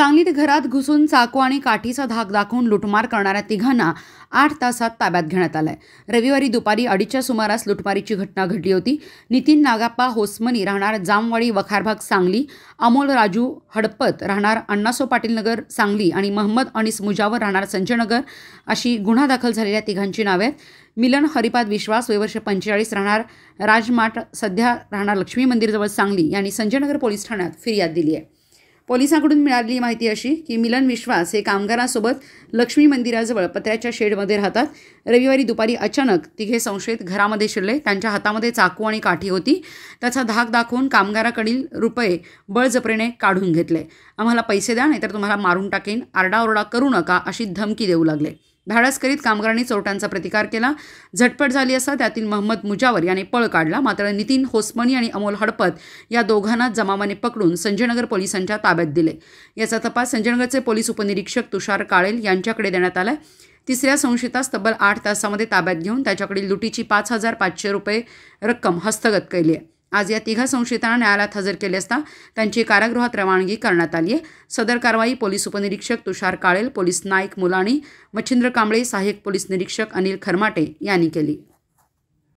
सांगलीत घरात घुसून चाकू आणि काठीचा धाक दाखवून लुटमार करणाऱ्या तिघांना आठ तासात ताब्यात घेण्यात आलाय रविवारी दुपारी अडीचच्या सुमारास लुटमारीची घटना घडली होती नितीन नागाप्पा होसमनी राहणार जामवाडी वखारभाग सांगली अमोल राजू हडपत राहणार अण्णासो पाटील नगर सांगली आणि महम्मद अनिस मुजावर राहणार संजयनगर अशी गुन्हा दाखल झालेल्या तिघांची नावे आहेत मिलन हरिपाद विश्वास वयवर्ष पंचेचाळीस राहणार राजमाट सध्या राहणार लक्ष्मी मंदिरजवळ सांगली यांनी संजयनगर पोलीस ठाण्यात फिर्याद दिली आहे पोलिसांकडून मिळालेली माहिती अशी की मिलन विश्वास हे कामगारासोबत लक्ष्मी मंदिराजवळ पत्र्याच्या शेडमध्ये राहतात रविवारी दुपारी अचानक तिघे संशयित घरामध्ये शिरले त्यांच्या हातामध्ये चाकू आणि काठी होती त्याचा धाक दाखवून कामगाराकडील रुपये बळजपरेने काढून घेतले आम्हाला पैसे द्या नाहीतर तुम्हाला मारून टाकेन आरडाओरडा करू नका अशी धमकी देऊ लागले धाडस करीत कामगारांनी चोरट्यांचा प्रतिकार केला झटपट झाली असता त्यातील महम्मद मुजावर याने पळ काढला मात्र नितीन होसमणी आणि अमोल हडपत या दोघांना जमावाने पकडून संजयनगर पोलिसांच्या ताब्यात दिले याचा तपास संजयनगरचे पोलीस उपनिरीक्षक तुषार काळेल यांच्याकडे देण्यात आला तिसऱ्या संशयितास तब्बल आठ तासामध्ये ताब्यात घेऊन त्याच्याकडील लुटीची पाच हजार पाचशे रुपये रक्कम हस्तगत केली आहे आज या तिघा संशयितांना न्यायालयात हजर केले असता त्यांची कारागृहात रवानगी करण्यात आली आहे सदर कारवाई पोलीस उपनिरीक्षक तुषार काळेल पोलीस नाईक मुलाणी मच्छिंद्र कांबळे सहाय्यक पोलीस निरीक्षक अनिल खरमाटे यांनी केली